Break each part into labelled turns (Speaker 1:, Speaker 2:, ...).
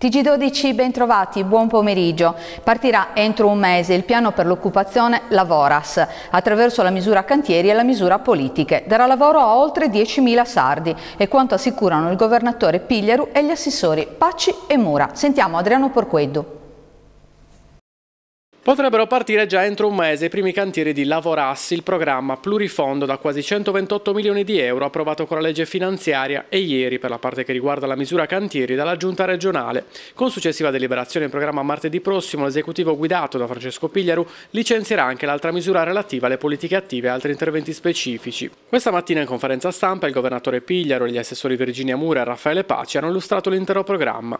Speaker 1: TG12 Bentrovati, buon pomeriggio. Partirà entro un mese il piano per l'occupazione Lavoras, attraverso la misura cantieri e la misura politiche. Darà lavoro a oltre 10.000 sardi, e quanto assicurano il governatore Piglieru e gli assessori Pacci e Mura. Sentiamo Adriano Porqueddu.
Speaker 2: Potrebbero partire già entro un mese i primi cantieri di Lavorassi, il programma plurifondo da quasi 128 milioni di euro approvato con la legge finanziaria e ieri per la parte che riguarda la misura cantieri dalla giunta regionale. Con successiva deliberazione in programma martedì prossimo l'esecutivo guidato da Francesco Pigliaru licenzierà anche l'altra misura relativa alle politiche attive e altri interventi specifici. Questa mattina in conferenza stampa il governatore Pigliaru e gli assessori Virginia Mura e Raffaele Paci hanno illustrato l'intero programma.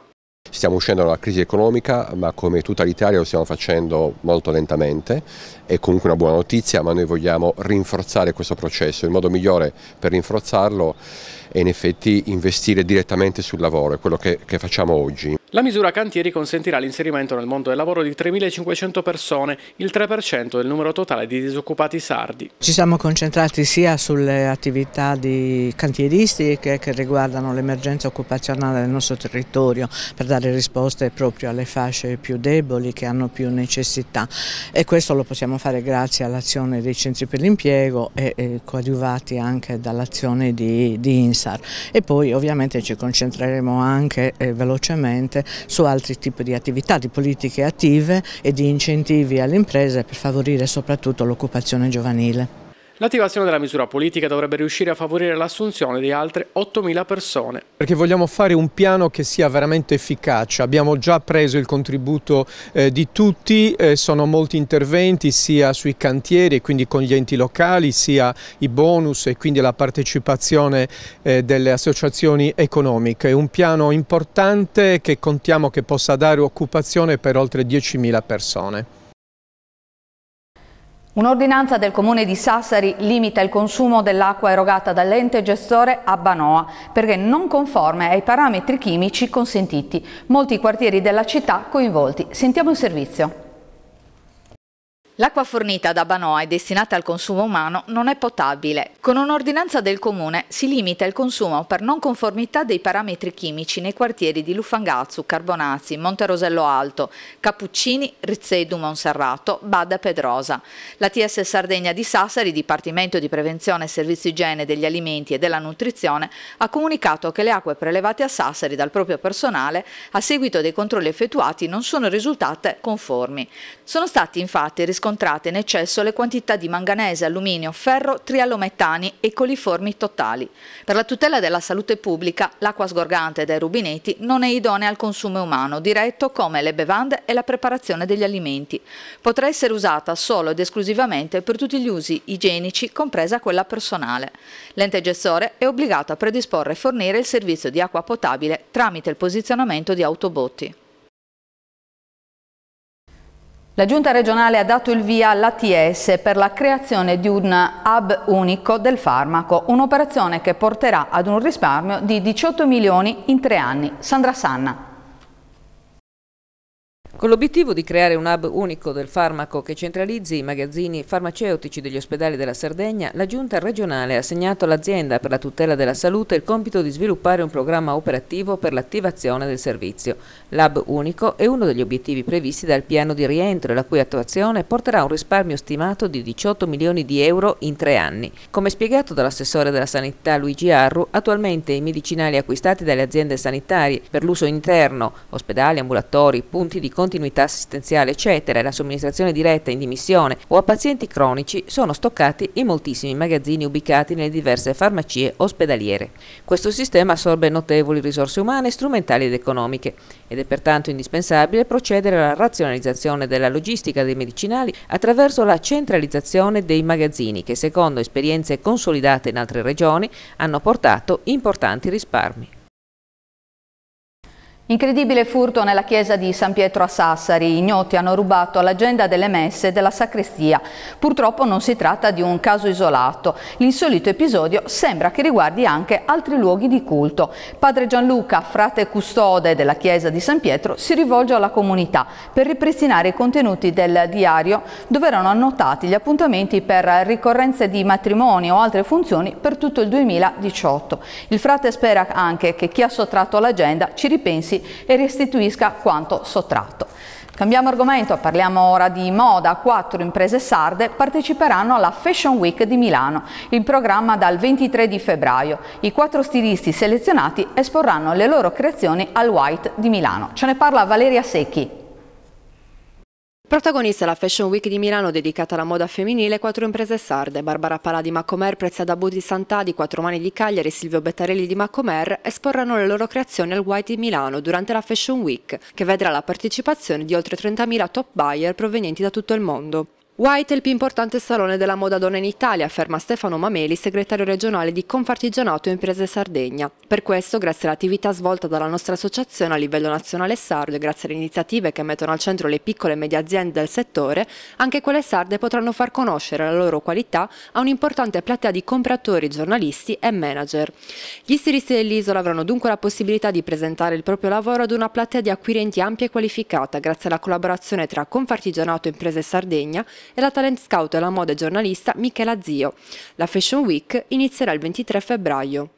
Speaker 3: Stiamo uscendo dalla crisi economica, ma come tutta l'Italia lo stiamo facendo molto lentamente. È comunque una buona notizia, ma noi vogliamo rinforzare questo processo. Il modo migliore per rinforzarlo e in effetti investire direttamente sul lavoro, è quello che, che facciamo oggi.
Speaker 2: La misura cantieri consentirà l'inserimento nel mondo del lavoro di 3.500 persone, il 3% del numero totale di disoccupati sardi.
Speaker 4: Ci siamo concentrati sia sulle attività di cantieristiche che riguardano l'emergenza occupazionale del nostro territorio per dare risposte proprio alle fasce più deboli che hanno più necessità e questo lo possiamo fare grazie all'azione dei centri per l'impiego e, e coadiuvati anche dall'azione di, di INSS. SAR e poi ovviamente ci concentreremo anche eh, velocemente su altri tipi di attività, di politiche attive e di incentivi alle imprese per favorire soprattutto l'occupazione giovanile.
Speaker 2: L'attivazione della misura politica dovrebbe riuscire a favorire l'assunzione di altre 8.000 persone.
Speaker 3: Perché vogliamo fare un piano che sia veramente efficace. Abbiamo già preso il contributo eh, di tutti, eh, sono molti interventi sia sui cantieri, quindi con gli enti locali, sia i bonus e quindi la partecipazione eh, delle associazioni economiche. È un piano importante che contiamo che possa dare occupazione per oltre 10.000 persone.
Speaker 1: Un'ordinanza del comune di Sassari limita il consumo dell'acqua erogata dall'ente gestore a Banoa perché non conforme ai parametri chimici consentiti. Molti quartieri della città coinvolti. Sentiamo il servizio. L'acqua fornita da Banoa e destinata al consumo umano non è potabile. Con un'ordinanza del comune si limita il consumo per non conformità dei parametri chimici nei quartieri di Lufangazzu, Carbonazzi, Monte Rosello Alto, Cappuccini, Rizzedu Monserrato, Bada Pedrosa. La TS Sardegna di Sassari, Dipartimento di Prevenzione e Servizi Igiene degli Alimenti e della Nutrizione, ha comunicato che le acque prelevate a Sassari dal proprio personale a seguito dei controlli effettuati non sono risultate conformi. Sono stati infatti riscontrati riscontrate in eccesso le quantità di manganese, alluminio, ferro, trialometani e coliformi totali. Per la tutela della salute pubblica, l'acqua sgorgante dai rubinetti non è idonea al consumo umano diretto come le bevande e la preparazione degli alimenti. Potrà essere usata solo ed esclusivamente per tutti gli usi igienici, compresa quella personale. L'ente gestore è obbligato a predisporre e fornire il servizio di acqua potabile tramite il posizionamento di autobotti. La Giunta regionale ha dato il via all'ATS per la creazione di un hub unico del farmaco, un'operazione che porterà ad un risparmio di 18 milioni in tre anni. Sandra Sanna.
Speaker 4: Con l'obiettivo di creare un hub unico del farmaco che centralizzi i magazzini farmaceutici degli ospedali della Sardegna, la Giunta regionale ha assegnato all'azienda per la tutela della salute il compito di sviluppare un programma operativo per l'attivazione del servizio. L'hub unico è uno degli obiettivi previsti dal piano di rientro, la cui attuazione porterà a un risparmio stimato di 18 milioni di euro in tre anni. Come spiegato dall'assessore della sanità Luigi Arru, attualmente i medicinali acquistati dalle aziende sanitarie per l'uso interno, ospedali, ambulatori, punti di contatto, continuità assistenziale, eccetera, e la somministrazione diretta in dimissione o a pazienti cronici sono stoccati in moltissimi magazzini ubicati nelle diverse farmacie ospedaliere. Questo sistema assorbe notevoli risorse umane, strumentali ed economiche ed è pertanto indispensabile procedere alla razionalizzazione della logistica dei medicinali attraverso la centralizzazione dei magazzini che secondo esperienze consolidate in altre regioni hanno portato importanti risparmi.
Speaker 1: Incredibile furto nella chiesa di San Pietro a Sassari. I gnoti hanno rubato l'agenda delle messe della sacrestia. Purtroppo non si tratta di un caso isolato. L'insolito episodio sembra che riguardi anche altri luoghi di culto. Padre Gianluca, frate custode della chiesa di San Pietro, si rivolge alla comunità per ripristinare i contenuti del diario dove erano annotati gli appuntamenti per ricorrenze di matrimoni o altre funzioni per tutto il 2018. Il frate spera anche che chi ha sottratto l'agenda ci ripensi e restituisca quanto sottratto. Cambiamo argomento, parliamo ora di moda. Quattro imprese sarde parteciperanno alla Fashion Week di Milano, in programma dal 23 di febbraio. I quattro stilisti selezionati esporranno le loro creazioni al White di Milano. Ce ne parla Valeria Secchi.
Speaker 4: Protagonista la Fashion Week di Milano dedicata alla moda femminile, quattro imprese sarde, Barbara Palà di Macomer, Prezia Dabu di Santà di Quattro Mani di Cagliari e Silvio Bettarelli di Macomer esporranno le loro creazioni al White di Milano durante la Fashion Week, che vedrà la partecipazione di oltre 30.000 top buyer provenienti da tutto il mondo. White è il più importante salone della moda donna in Italia, afferma Stefano Mameli, segretario regionale di Confartigianato e Imprese Sardegna. Per questo, grazie all'attività svolta dalla nostra associazione a livello nazionale sardo e grazie alle iniziative che mettono al centro le piccole e medie aziende del settore, anche quelle sarde potranno far conoscere la loro qualità a un'importante platea di compratori, giornalisti e manager. Gli stilisti dell'isola avranno dunque la possibilità di presentare il proprio lavoro ad una platea di acquirenti ampia e qualificata grazie alla collaborazione tra Confartigianato e Imprese Sardegna e la talent scout e la moda giornalista Michela Zio. La Fashion Week inizierà il 23 febbraio.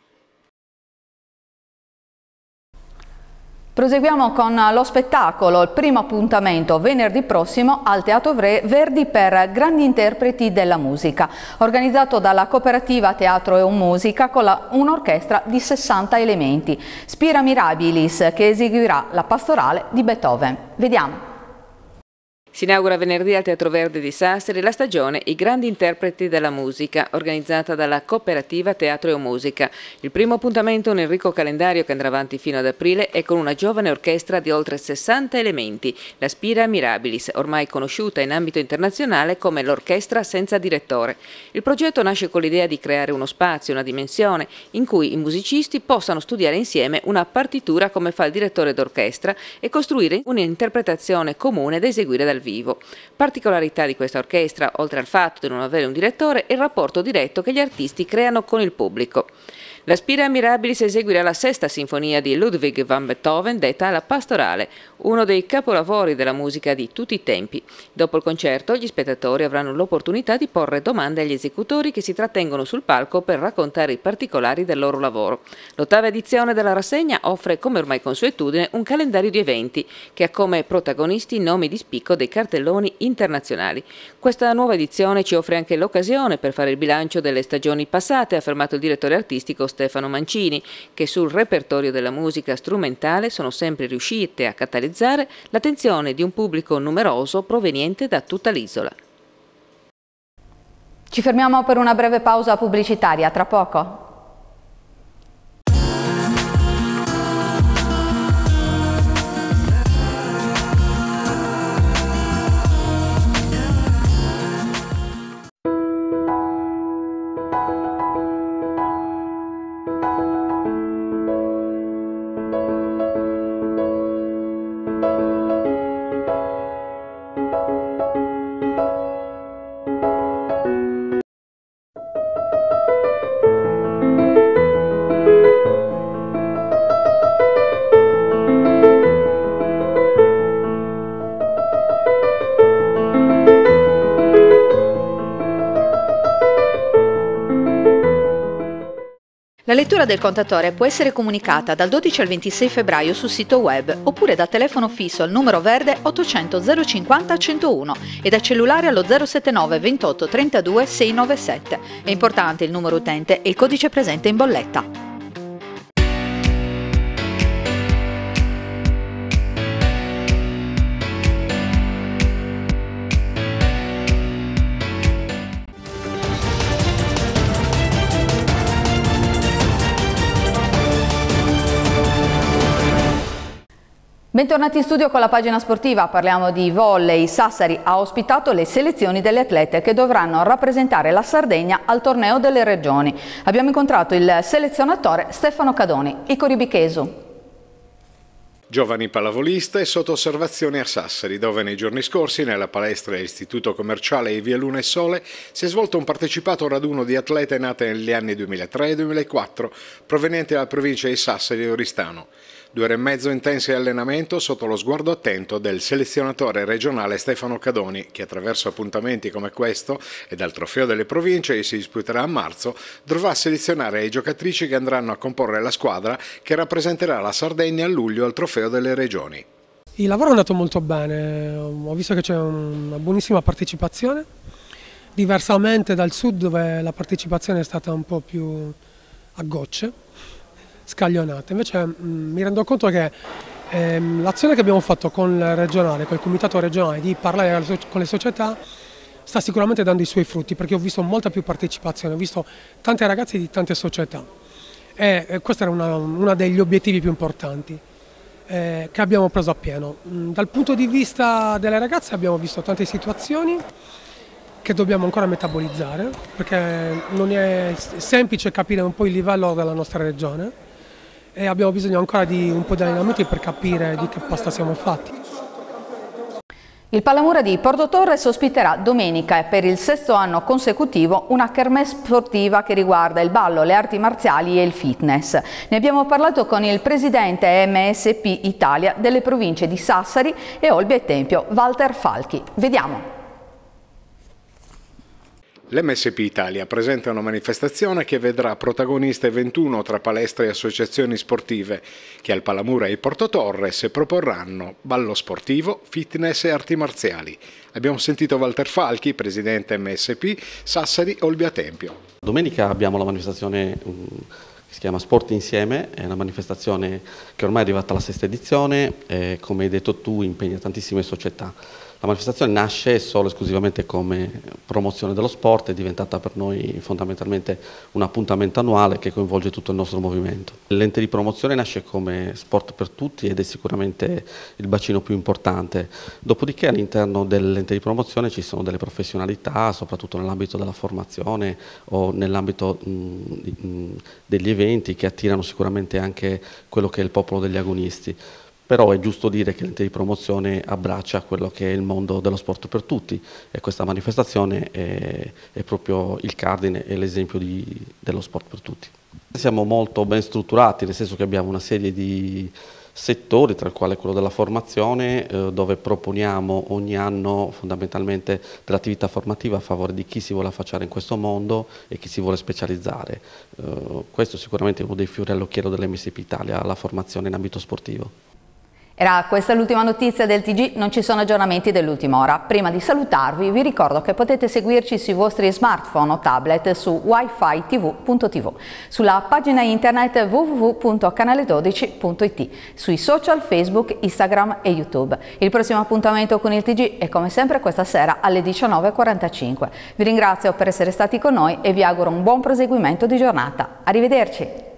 Speaker 1: Proseguiamo con lo spettacolo, il primo appuntamento venerdì prossimo al Teatro Verdi per grandi interpreti della musica, organizzato dalla cooperativa Teatro e Musica con un'orchestra di 60 elementi, Spira Mirabilis che eseguirà la pastorale di Beethoven. Vediamo.
Speaker 4: Si inaugura venerdì al Teatro Verde di Sassari la stagione I grandi interpreti della musica, organizzata dalla cooperativa Teatro e Musica. Il primo appuntamento nel ricco calendario che andrà avanti fino ad aprile è con una giovane orchestra di oltre 60 elementi, la Spira Mirabilis, ormai conosciuta in ambito internazionale come l'orchestra senza direttore. Il progetto nasce con l'idea di creare uno spazio, una dimensione, in cui i musicisti possano studiare insieme una partitura come fa il direttore d'orchestra e costruire un'interpretazione comune da eseguire dal vivo. Particolarità di questa orchestra, oltre al fatto di non avere un direttore, è il rapporto diretto che gli artisti creano con il pubblico. La Spira Mirabilis eseguirà la sesta sinfonia di Ludwig van Beethoven, detta La Pastorale, uno dei capolavori della musica di tutti i tempi. Dopo il concerto, gli spettatori avranno l'opportunità di porre domande agli esecutori che si trattengono sul palco per raccontare i particolari del loro lavoro. L'ottava edizione della rassegna offre, come ormai consuetudine, un calendario di eventi che ha come protagonisti nomi di spicco dei cartelloni internazionali. Questa nuova edizione ci offre anche l'occasione per fare il bilancio delle stagioni passate, ha affermato il direttore artistico Stefano Mancini, che sul repertorio della musica strumentale sono sempre riuscite a catalizzare l'attenzione di un pubblico numeroso proveniente da tutta l'isola.
Speaker 1: Ci fermiamo per una breve pausa pubblicitaria, tra poco. lettura del contatore può essere comunicata dal 12 al 26 febbraio sul sito web oppure da telefono fisso al numero verde 800 050 101 e da cellulare allo 079 28 32 697. È importante il numero utente e il codice presente in bolletta. Bentornati in studio con la pagina sportiva, parliamo di volley. Sassari ha ospitato le selezioni delle atlete che dovranno rappresentare la Sardegna al torneo delle regioni. Abbiamo incontrato il selezionatore Stefano Cadoni, Icori Bichesu.
Speaker 3: Giovani pallavoliste sotto osservazione a Sassari, dove nei giorni scorsi nella palestra Istituto Commerciale e Via Luna e Sole si è svolto un partecipato raduno di atlete nate negli anni 2003 e 2004, provenienti dalla provincia di Sassari e Oristano. Due ore e mezzo intensi di allenamento sotto lo sguardo attento del selezionatore regionale Stefano Cadoni, che attraverso appuntamenti come questo e dal trofeo delle province che si disputerà a marzo, dovrà selezionare le giocatrici che andranno a comporre la squadra che rappresenterà la Sardegna a luglio al trofeo delle regioni.
Speaker 2: Il lavoro è andato molto bene, ho visto che c'è una buonissima partecipazione, diversamente dal sud dove la partecipazione è stata un po' più a gocce, scaglionate. Invece mh, mm, mi rendo conto che ehm, l'azione che abbiamo fatto con il regionale, con il comitato regionale di parlare con le società sta sicuramente dando i suoi frutti perché ho visto molta più partecipazione, ho visto tante ragazze di tante società e eh, questo era uno degli obiettivi più importanti eh, che abbiamo preso a pieno. Mh, mm, dal punto di vista delle ragazze abbiamo visto tante situazioni che dobbiamo ancora metabolizzare perché non è semplice capire un po' il livello della nostra regione e abbiamo bisogno ancora di un po' di allenamenti per capire di che pasta siamo fatti.
Speaker 1: Il Palamura di Porto Torres ospiterà domenica e per il sesto anno consecutivo una kermesse sportiva che riguarda il ballo, le arti marziali e il fitness. Ne abbiamo parlato con il presidente MSP Italia delle province di Sassari e Olbia e Tempio, Walter Falchi. Vediamo.
Speaker 3: L'MSP Italia presenta una manifestazione che vedrà protagoniste 21 tra palestre e associazioni sportive che al Palamura e Porto Torres proporranno ballo sportivo, fitness e arti marziali. Abbiamo sentito Walter Falchi, presidente MSP, Sassari Olbia Tempio.
Speaker 5: Domenica abbiamo la manifestazione mm, che si chiama Sport Insieme, è una manifestazione che ormai è arrivata alla sesta edizione e come hai detto tu impegna tantissime società. La manifestazione nasce solo e esclusivamente come promozione dello sport, è diventata per noi fondamentalmente un appuntamento annuale che coinvolge tutto il nostro movimento. L'ente di promozione nasce come sport per tutti ed è sicuramente il bacino più importante, dopodiché all'interno dell'ente di promozione ci sono delle professionalità, soprattutto nell'ambito della formazione o nell'ambito degli eventi che attirano sicuramente anche quello che è il popolo degli agonisti però è giusto dire che l'ente di promozione abbraccia quello che è il mondo dello sport per tutti e questa manifestazione è, è proprio il cardine e l'esempio dello sport per tutti. Siamo molto ben strutturati, nel senso che abbiamo una serie di settori, tra il quale quello della formazione, eh, dove proponiamo ogni anno fondamentalmente dell'attività formativa a favore di chi si vuole affacciare in questo mondo e chi si vuole specializzare. Eh, questo sicuramente è uno dei fiori all'occhiello dell'MSP Italia, la formazione in ambito sportivo.
Speaker 1: Era questa l'ultima notizia del TG, non ci sono aggiornamenti dell'ultima ora. Prima di salutarvi vi ricordo che potete seguirci sui vostri smartphone o tablet su wifi-tv.tv, sulla pagina internet www.canale12.it, sui social Facebook, Instagram e YouTube. Il prossimo appuntamento con il TG è come sempre questa sera alle 19.45. Vi ringrazio per essere stati con noi e vi auguro un buon proseguimento di giornata. Arrivederci!